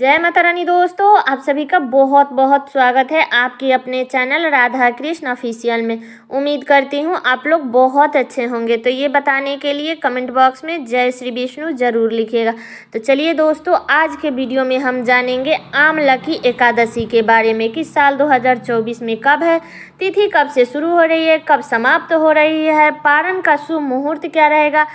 जय माता रानी दोस्तों आप सभी का बहुत बहुत स्वागत है आपके अपने चैनल राधा कृष्ण ऑफिशियल में उम्मीद करती हूँ आप लोग बहुत अच्छे होंगे तो ये बताने के लिए कमेंट बॉक्स में जय श्री विष्णु जरूर लिखिएगा तो चलिए दोस्तों आज के वीडियो में हम जानेंगे आमला की एकादशी के बारे में कि साल 2024 में कब है तिथि कब से शुरू हो रही है कब समाप्त हो रही है पारण का शुभ मुहूर्त क्या रहेगा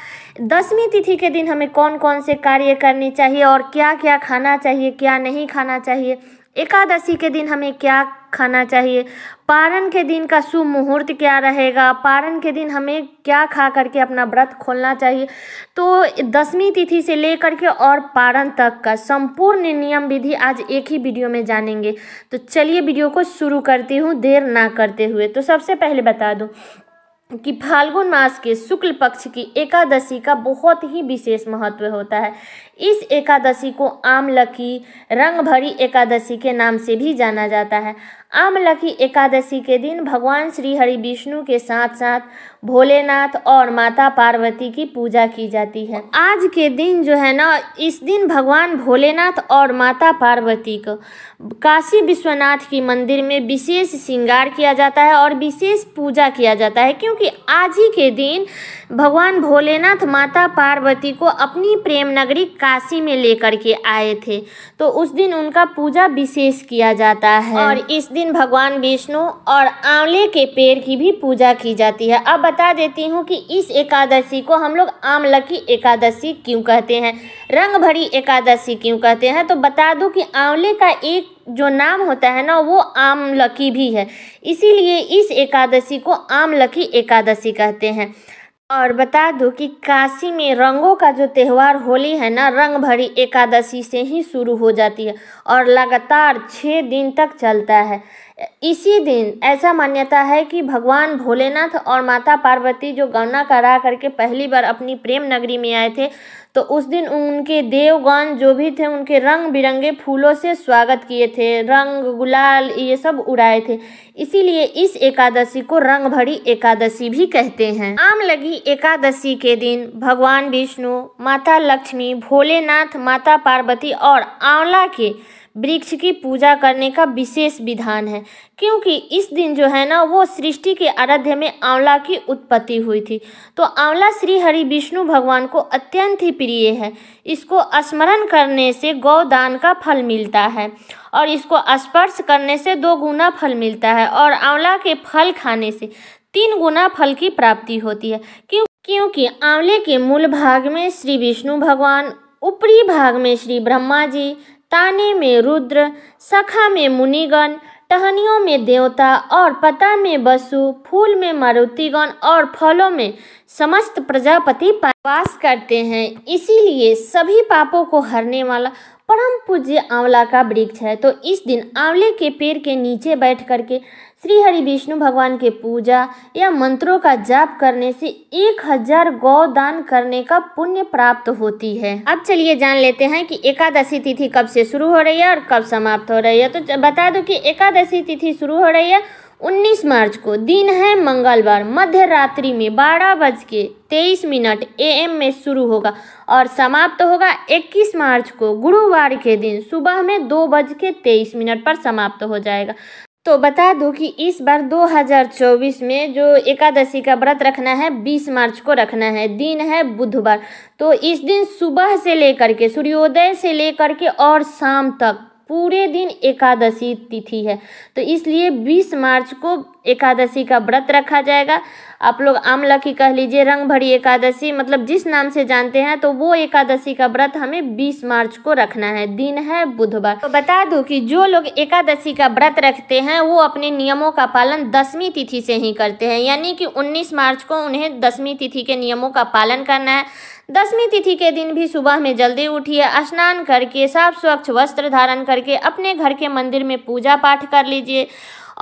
दसवीं तिथि के दिन हमें कौन कौन से कार्य करने चाहिए और क्या क्या खाना चाहिए क्या नहीं खाना चाहिए एकादशी के दिन हमें क्या खाना चाहिए पारण के दिन का शुभ मुहूर्त क्या रहेगा पारण के दिन हमें क्या खा करके अपना व्रत खोलना चाहिए तो दसवीं तिथि से लेकर के और पारण तक का संपूर्ण नियम विधि आज एक ही वीडियो में जानेंगे तो चलिए वीडियो को शुरू करती हूँ देर ना करते हुए तो सबसे पहले बता दूँ कि फाल्गुन मास के शुक्ल पक्ष की एकादशी का बहुत ही विशेष महत्व होता है इस एकादशी को आमलकी रंगभरी एकादशी के नाम से भी जाना जाता है आमलकी एकादशी के दिन भगवान श्री हरि विष्णु के साथ साथ भोलेनाथ और माता पार्वती की पूजा की जाती है आज के दिन जो है ना इस दिन भगवान भोलेनाथ और माता पार्वती को काशी विश्वनाथ की मंदिर में विशेष श्रृंगार किया जाता है और विशेष पूजा किया जाता है क्योंकि आज ही के दिन भगवान भोलेनाथ माता पार्वती को अपनी प्रेम नगरी काशी में लेकर के आए थे तो उस दिन उनका पूजा विशेष किया जाता है और इस दिन भगवान विष्णु और आंवले के पेड़ की भी पूजा की जाती है अब बता देती हूँ कि इस एकादशी को हम लोग आंवलकी एकादशी क्यों कहते हैं रंग भरी एकादशी क्यों कहते हैं तो बता दूँ कि आंवले का एक जो नाम होता है ना वो लकी भी है इसीलिए इस एकादशी को लकी एकादशी कहते हैं और बता दूं कि काशी में रंगों का जो त्यौहार होली है ना रंग भरी एकादशी से ही शुरू हो जाती है और लगातार छः दिन तक चलता है इसी दिन ऐसा मान्यता है कि भगवान भोलेनाथ और माता पार्वती जो गौना करा करके पहली बार अपनी प्रेम नगरी में आए थे तो उस दिन उनके देवगण जो भी थे उनके रंग बिरंगे फूलों से स्वागत किए थे रंग गुलाल ये सब उड़ाए थे इसीलिए इस एकादशी को रंग भरी एकादशी भी कहते हैं आम लगी एकादशी के दिन भगवान विष्णु माता लक्ष्मी भोलेनाथ माता पार्वती और आंवला के वृक्ष की पूजा करने का विशेष विधान है क्योंकि इस दिन जो है ना वो सृष्टि के आराध्य में आंवला की उत्पत्ति हुई थी तो आंवला श्री हरि विष्णु भगवान को अत्यंत ही प्रिय है इसको स्मरण करने से गौदान का फल मिलता है और इसको स्पर्श करने से दो गुना फल मिलता है और आंवला के फल खाने से तीन गुना फल की प्राप्ति होती है क्यों क्योंकि आंवले के मूल भाग में श्री विष्णु भगवान ऊपरी भाग में श्री ब्रह्मा जी ताने में रुद्र सखा में मुनिगण टहनियों में देवता और पता में बसु फूल में मारुतिगण और फलों में समस्त प्रजापति वास करते हैं इसीलिए सभी पापों को हरने वाला परम पूज्य आंवला का वृक्ष है तो इस दिन आंवले के पेड़ के नीचे बैठ करके श्री हरि विष्णु भगवान के पूजा या मंत्रों का जाप करने से एक हजार गौ दान करने का पुण्य प्राप्त होती है अब चलिए जान लेते हैं कि एकादशी तिथि कब से शुरू हो रही है और कब समाप्त हो रही है तो बता दो कि एकादशी तिथि शुरू हो रही है 19 मार्च को दिन है मंगलवार मध्य रात्रि में बारह बज के तेईस मिनट एम में शुरू होगा और समाप्त तो होगा 21 मार्च को गुरुवार के दिन सुबह में दो बज के तेईस मिनट पर समाप्त तो हो जाएगा तो बता दूं कि इस बार 2024 में जो एकादशी का व्रत रखना है 20 मार्च को रखना है दिन है बुधवार तो इस दिन सुबह से लेकर के सूर्योदय से लेकर के और शाम तक पूरे दिन एकादशी तिथि है तो इसलिए 20 मार्च को एकादशी का व्रत रखा जाएगा आप लोग आमला की कह लीजिए रंग भरी एकादशी मतलब जिस नाम से जानते हैं तो वो एकादशी का व्रत हमें 20 मार्च को रखना है दिन है बुधवार तो बता दूं कि जो लोग एकादशी का व्रत रखते हैं वो अपने नियमों का पालन दसवीं तिथि से ही करते हैं यानी कि 19 मार्च को उन्हें दसवीं तिथि के नियमों का पालन करना है दसवीं तिथि के दिन भी सुबह में जल्दी उठिए स्नान करके साफ स्वच्छ वस्त्र धारण करके अपने घर के मंदिर में पूजा पाठ कर लीजिए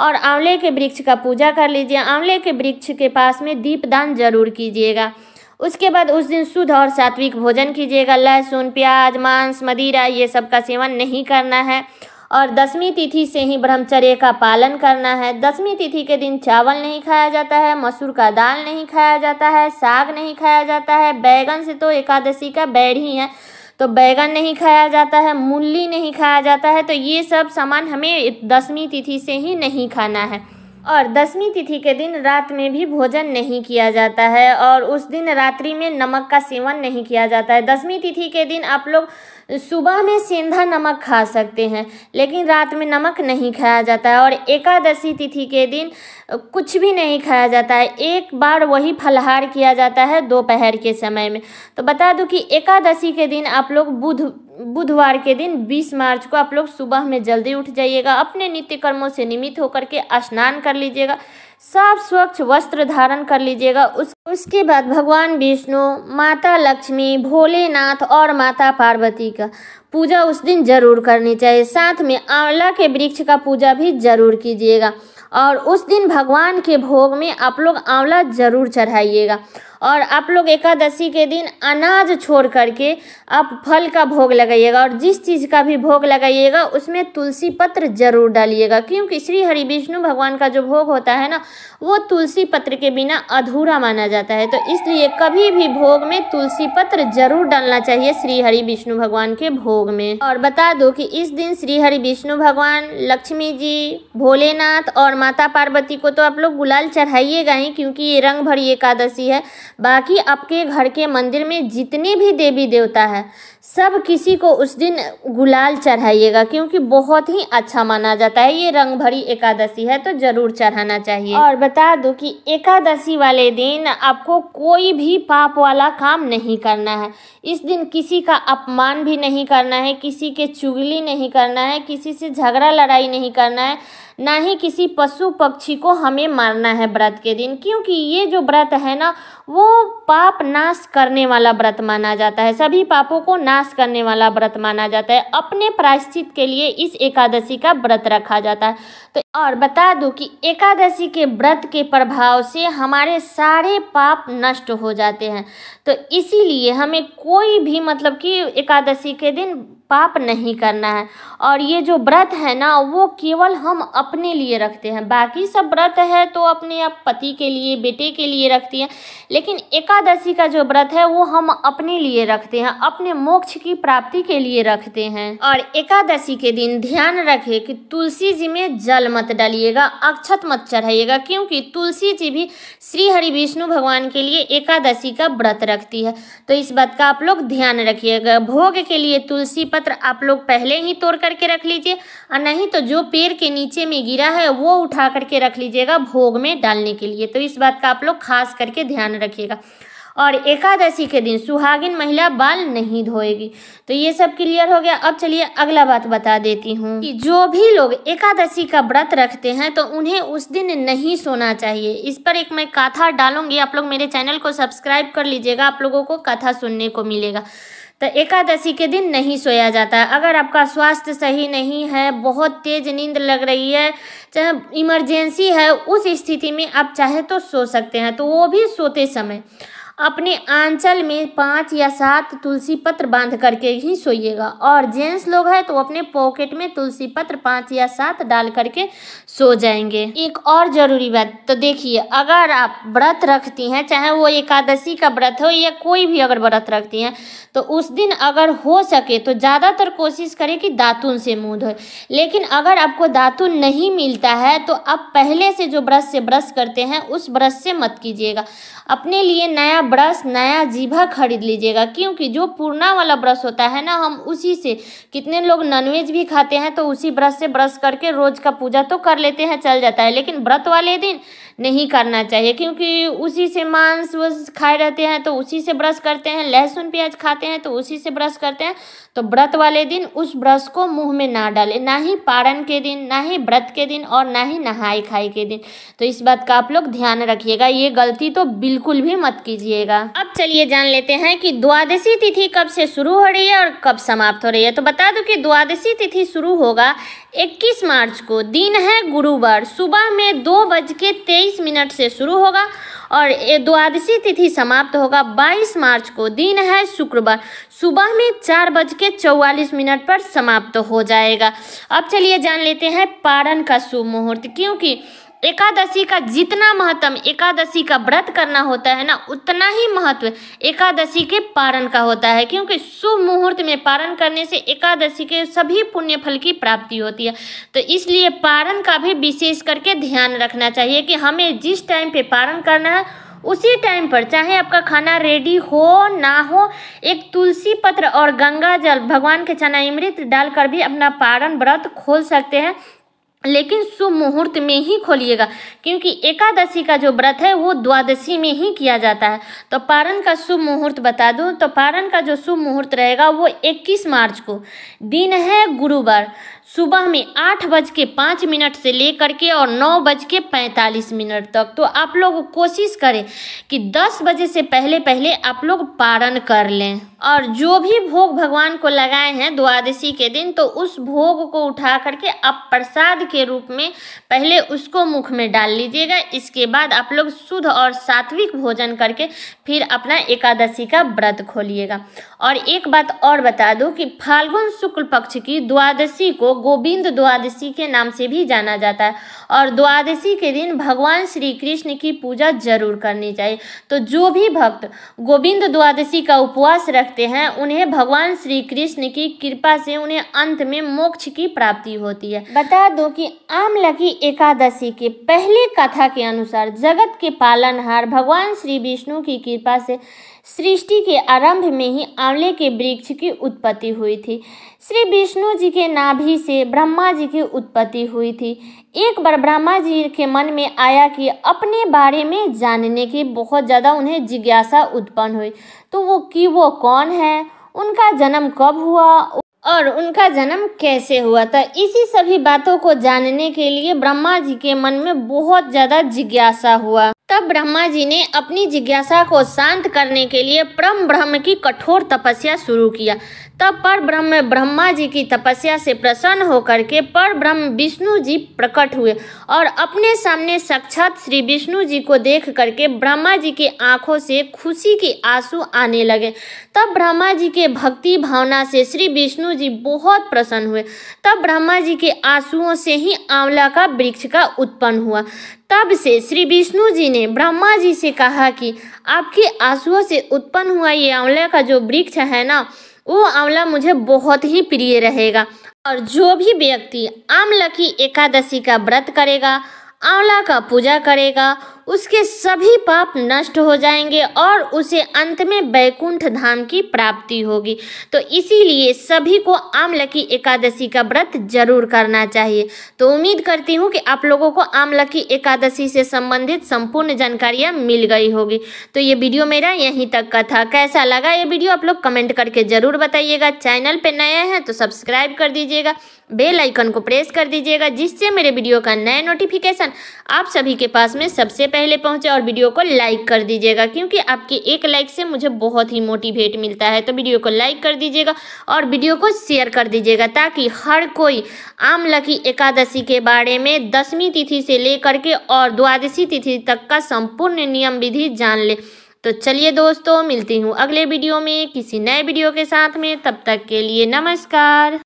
और आंवले के वृक्ष का पूजा कर लीजिए आंवले के वृक्ष के पास में दीपदान जरूर कीजिएगा उसके बाद उस दिन शुद्ध और सात्विक भोजन कीजिएगा लहसुन प्याज मांस मदिरा ये सब का सेवन नहीं करना है और दसवीं तिथि से ही ब्रह्मचर्य का पालन करना है दसवीं तिथि के दिन चावल नहीं खाया जाता है मसूर का दाल नहीं खाया जाता है साग नहीं खाया जाता है बैगन से तो एकादशी का बैर ही है तो बैगन नहीं खाया जाता है मूली नहीं खाया जाता है तो ये सब सामान हमें दसवीं तिथि से ही नहीं खाना है और दसवीं तिथि के दिन रात में भी भोजन नहीं किया जाता है और उस दिन रात्रि में नमक का सेवन नहीं किया जाता है दसवीं तिथि के दिन आप लोग सुबह में सेंधा नमक खा सकते हैं लेकिन रात में नमक नहीं खाया जाता है और एकादशी तिथि के दिन कुछ भी नहीं खाया जाता है एक बार वही फलहार किया जाता है दोपहर के समय में तो बता दूं कि एकादशी के दिन आप लोग बुध बुधवार के दिन 20 मार्च को आप लोग सुबह में जल्दी उठ जाइएगा अपने नित्य कर्मों से निमित्त होकर के स्नान कर लीजिएगा साफ स्वच्छ वस्त्र धारण कर लीजिएगा उस उसके बाद भगवान विष्णु माता लक्ष्मी भोलेनाथ और माता पार्वती का पूजा उस दिन जरूर करनी चाहिए साथ में आंवला के वृक्ष का पूजा भी जरूर कीजिएगा और उस दिन भगवान के भोग में आप लोग आंवला जरूर चढ़ाइएगा और आप लोग एकादशी के दिन अनाज छोड़ करके आप फल का भोग लगाइएगा और जिस चीज़ का भी भोग लगाइएगा उसमें तुलसी पत्र जरूर डालिएगा क्योंकि श्री हरि विष्णु भगवान का जो भोग होता है ना वो तुलसी पत्र के बिना अधूरा माना जाता है तो इसलिए कभी भी भोग में तुलसी पत्र जरूर डालना चाहिए श्री हरि विष्णु भगवान के भोग में और बता दो कि इस दिन श्री हरि विष्णु भगवान लक्ष्मी जी भोलेनाथ और माता पार्वती को तो आप लोग गुलाल चढ़ाइएगा ही क्योंकि ये रंग भरी एकादशी है बाकी आपके घर के मंदिर में जितने भी देवी देवता है सब किसी को उस दिन गुलाल चढ़ाइएगा क्योंकि बहुत ही अच्छा माना जाता है ये रंग भरी एकादशी है तो ज़रूर चढ़ाना चाहिए और बता दो कि एकादशी वाले दिन आपको कोई भी पाप वाला काम नहीं करना है इस दिन किसी का अपमान भी नहीं करना है किसी के चुगली नहीं करना है किसी से झगड़ा लड़ाई नहीं करना है ना ही किसी पशु पक्षी को हमें मारना है व्रत के दिन क्योंकि ये जो व्रत है ना वो पाप नाश करने वाला व्रत माना जाता है सभी पापों को नाश नाश करने वाला व्रत माना जाता है अपने प्रायश्चित के लिए इस एकादशी का व्रत रखा जाता है तो और बता दूं कि एकादशी के व्रत के प्रभाव से हमारे सारे पाप नष्ट हो जाते हैं तो इसीलिए हमें कोई भी मतलब कि एकादशी के दिन पाप नहीं करना है और ये जो व्रत है ना वो केवल हम अपने लिए रखते हैं बाकी सब व्रत है तो अपने आप पति के लिए बेटे के लिए रखती हैं लेकिन एकादशी का जो व्रत है वो हम अपने लिए रखते हैं अपने मोक्ष की प्राप्ति के लिए रखते हैं और एकादशी के दिन ध्यान रखें कि तुलसी जी में जल मत डालिएगा अक्षत मत चढ़ाइएगा क्योंकि तुलसी जी भी श्री हरि विष्णु भगवान के लिए एकादशी का व्रत रखती है तो इस बात का आप लोग ध्यान रखिएगा भोग के लिए तुलसी पत्र पत्र आप लोग पहले ही तोड़ करके रख लीजिए और नहीं तो जो पेड़ के नीचे में गिरा है वो उठा करके रख लीजिएगा भोग में डालने के लिए तो इस बात का आप लोग खास करके ध्यान रखिएगा और एकादशी के दिन सुहागिन महिला बाल नहीं धोएगी तो ये सब क्लियर हो गया अब चलिए अगला बात बता देती हूँ कि जो भी लोग एकादशी का व्रत रखते हैं तो उन्हें उस दिन नहीं सोना चाहिए इस पर एक मैं कथा डालूंगी आप लोग मेरे चैनल को सब्सक्राइब कर लीजिएगा आप लोगों को कथा सुनने को मिलेगा तो एकादशी के दिन नहीं सोया जाता है अगर आपका स्वास्थ्य सही नहीं है बहुत तेज़ नींद लग रही है चाहे इमरजेंसी है उस स्थिति में आप चाहे तो सो सकते हैं तो वो भी सोते समय अपने आंचल में पाँच या सात तुलसी पत्र बांध करके ही सोइएगा और जेंट्स लोग हैं तो अपने पॉकेट में तुलसी पत्र पाँच या सात डाल करके सो जाएंगे एक और ज़रूरी बात तो देखिए अगर आप व्रत रखती हैं चाहे वो एकादशी का व्रत हो या कोई भी अगर व्रत रखती हैं तो उस दिन अगर हो सके तो ज़्यादातर कोशिश करें कि दातुन से मुँह धोए लेकिन अगर आपको दातुन नहीं मिलता है तो आप पहले से जो ब्रश से ब्रश करते हैं उस ब्रश से मत कीजिएगा अपने लिए नया ब्रश नया जीभा खरीद लीजिएगा क्योंकि जो पुरना वाला ब्रश होता है ना हम उसी से कितने लोग नॉनवेज भी खाते हैं तो उसी ब्रश से ब्रश करके रोज का पूजा तो कर लेते हैं चल जाता है लेकिन व्रत वाले दिन नहीं करना चाहिए क्योंकि उसी से मांस वस खाए रहते हैं तो उसी से ब्रश करते हैं लहसुन प्याज खाते हैं तो उसी से ब्रश करते हैं तो व्रत वाले दिन उस ब्रश को मुंह में ना डाले ना ही पारण के दिन ना ही व्रत के दिन और ना ही नहाई खाई के दिन तो इस बात का आप लोग ध्यान रखिएगा ये गलती तो बिल्कुल भी मत कीजिएगा अब चलिए जान लेते हैं कि द्वादशी तिथि कब से शुरू हो रही है और कब समाप्त हो रही है तो बता दो कि द्वादशी तिथि शुरू होगा इक्कीस मार्च को दिन है गुरुवार सुबह में दो बज के तेईस तेईस मिनट से शुरू होगा और द्वादशी तिथि समाप्त होगा 22 मार्च को दिन है शुक्रवार सुबह में चार बज के चौवालीस मिनट पर समाप्त हो जाएगा अब चलिए जान लेते हैं पारण का शुभ मुहूर्त क्योंकि एकादशी का जितना महत्व एकादशी का व्रत करना होता है ना उतना ही महत्व एकादशी के पारण का होता है क्योंकि शुभ मुहूर्त में पारण करने से एकादशी के सभी पुण्य फल की प्राप्ति होती है तो इसलिए पारण का भी विशेष करके ध्यान रखना चाहिए कि हमें जिस टाइम पे पारण करना है उसी टाइम पर चाहे आपका खाना रेडी हो ना हो एक तुलसी पत्र और गंगा जल भगवान के चना अमृत डालकर भी अपना पारण व्रत खोल सकते हैं लेकिन शुभ मुहूर्त में ही खोलिएगा क्योंकि एकादशी का जो व्रत है वो द्वादशी में ही किया जाता है तो पारण का शुभ मुहूर्त बता दूं तो पारण का जो शुभ मुहूर्त रहेगा वो 21 मार्च को दिन है गुरुवार सुबह में आठ बज के पाँच मिनट से लेकर के और नौ बज के पैंतालीस मिनट तक तो आप लोग कोशिश करें कि दस बजे से पहले पहले आप लोग पारण कर लें और जो भी भोग भगवान को लगाए हैं द्वादशी के दिन तो उस भोग को उठा करके आप प्रसाद के रूप में पहले उसको मुख में डाल लीजिएगा इसके बाद आप लोग शुद्ध और सात्विक भोजन करके फिर अपना एकादशी का व्रत खोलिएगा और एक बात और बता दूँ कि फाल्गुन शुक्ल पक्ष की द्वादशी को गोविंद द्वादशी के नाम से भी जाना जाता है और द्वादशी के दिन भगवान श्री कृष्ण की पूजा जरूर करनी चाहिए तो जो भी भक्त गोविंद द्वादशी का उपवास रखते हैं उन्हें भगवान श्री कृष्ण की कृपा से उन्हें अंत में मोक्ष की प्राप्ति होती है बता दो कि आमलकी एकादशी के पहले कथा के अनुसार जगत के पालनहार भगवान श्री विष्णु की कृपा से सृष्टि के आरंभ में ही आंवले के वृक्ष की उत्पत्ति हुई थी श्री विष्णु जी के नाभि से से ब्रह्मा जी की उत्पत्ति हुई थी एक बार ब्रह्मा जी के मन में आया कि अपने बारे में जानने की बहुत ज़्यादा उन्हें जिज्ञासा उत्पन्न हुई तो वो कि वो कौन है उनका जन्म कब हुआ और उनका जन्म कैसे हुआ था इसी सभी बातों को जानने के लिए ब्रह्मा जी के मन में बहुत ज़्यादा जिज्ञासा हुआ तब ब्रह्मा जी ने अपनी जिज्ञासा को शांत करने के लिए परम ब्रह्म की कठोर तपस्या शुरू किया तब पर ब्रह्म ब्रह्मा जी की तपस्या से प्रसन्न होकर के पर ब्रह्म विष्णु जी प्रकट हुए और अपने सामने साक्षात श्री विष्णु जी को देख करके ब्रह्मा जी की आंखों से खुशी के आंसू आने लगे तब ब्रह्मा जी के भक्ति भावना से श्री विष्णु जी बहुत प्रसन्न हुए तब ब्रह्मा जी के आंसुओं से ही आंवला का वृक्ष का उत्पन्न हुआ तब से श्री विष्णु जी ने ब्रह्मा जी से कहा कि आपके आंसुओं से उत्पन्न हुआ ये आंवला का जो वृक्ष है ना वो आंवला मुझे बहुत ही प्रिय रहेगा और जो भी व्यक्ति आमला की एकादशी का व्रत करेगा आंवला का पूजा करेगा उसके सभी पाप नष्ट हो जाएंगे और उसे अंत में बैकुंठ धाम की प्राप्ति होगी तो इसीलिए सभी को आमला की एकादशी का व्रत जरूर करना चाहिए तो उम्मीद करती हूँ कि आप लोगों को आमला की एकादशी से संबंधित संपूर्ण जानकारियाँ मिल गई होगी तो ये वीडियो मेरा यहीं तक का था कैसा लगा ये वीडियो आप लोग कमेंट करके ज़रूर बताइएगा चैनल पर नया है तो सब्सक्राइब कर दीजिएगा बेल आइकन को प्रेस कर दीजिएगा जिससे मेरे वीडियो का नया नोटिफिकेशन आप सभी के पास में सबसे पहले पहुंचे और वीडियो को लाइक कर दीजिएगा क्योंकि आपके एक लाइक से मुझे बहुत ही मोटिवेट मिलता है तो वीडियो को लाइक कर दीजिएगा और वीडियो को शेयर कर दीजिएगा ताकि हर कोई आम लकी एकादशी के बारे में दसवीं तिथि से लेकर के और द्वादशी तिथि तक का संपूर्ण नियम विधि जान ले तो चलिए दोस्तों मिलती हूँ अगले वीडियो में किसी नए वीडियो के साथ में तब तक के लिए नमस्कार